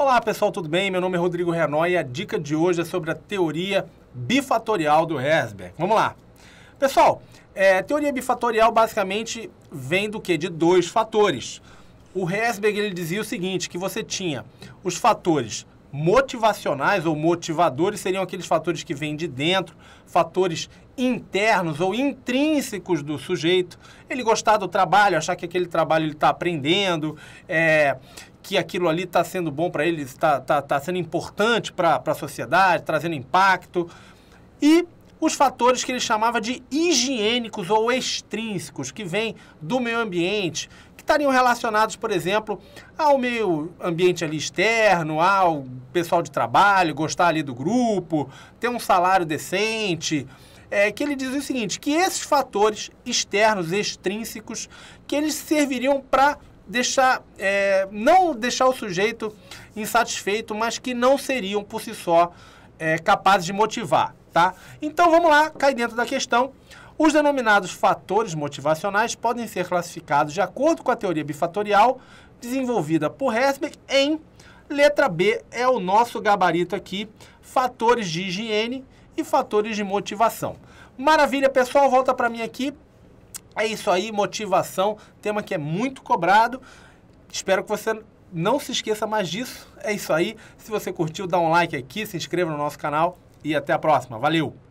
Olá pessoal, tudo bem? Meu nome é Rodrigo Renoi e a dica de hoje é sobre a teoria bifatorial do Herzberg. Vamos lá! Pessoal, é, teoria bifatorial basicamente vem do que? De dois fatores. O Herzberg ele dizia o seguinte, que você tinha os fatores motivacionais ou motivadores seriam aqueles fatores que vêm de dentro, fatores internos ou intrínsecos do sujeito. Ele gostar do trabalho, achar que aquele trabalho ele está aprendendo, é, que aquilo ali está sendo bom para ele, está tá, tá sendo importante para a sociedade, trazendo impacto. E os fatores que ele chamava de higiênicos ou extrínsecos, que vêm do meio ambiente, que estariam relacionados, por exemplo, ao meio ambiente ali externo, ao pessoal de trabalho, gostar ali do grupo, ter um salário decente. É que ele diz o seguinte, que esses fatores externos, extrínsecos, que eles serviriam para deixar, é, não deixar o sujeito insatisfeito, mas que não seriam por si só é, capazes de motivar, tá? Então vamos lá, cai dentro da questão. Os denominados fatores motivacionais podem ser classificados de acordo com a teoria bifatorial desenvolvida por Herzberg. em letra B é o nosso gabarito aqui, fatores de higiene e fatores de motivação. Maravilha, pessoal, volta para mim aqui. É isso aí, motivação, tema que é muito cobrado. Espero que você não se esqueça mais disso. É isso aí. Se você curtiu, dá um like aqui, se inscreva no nosso canal e até a próxima. Valeu!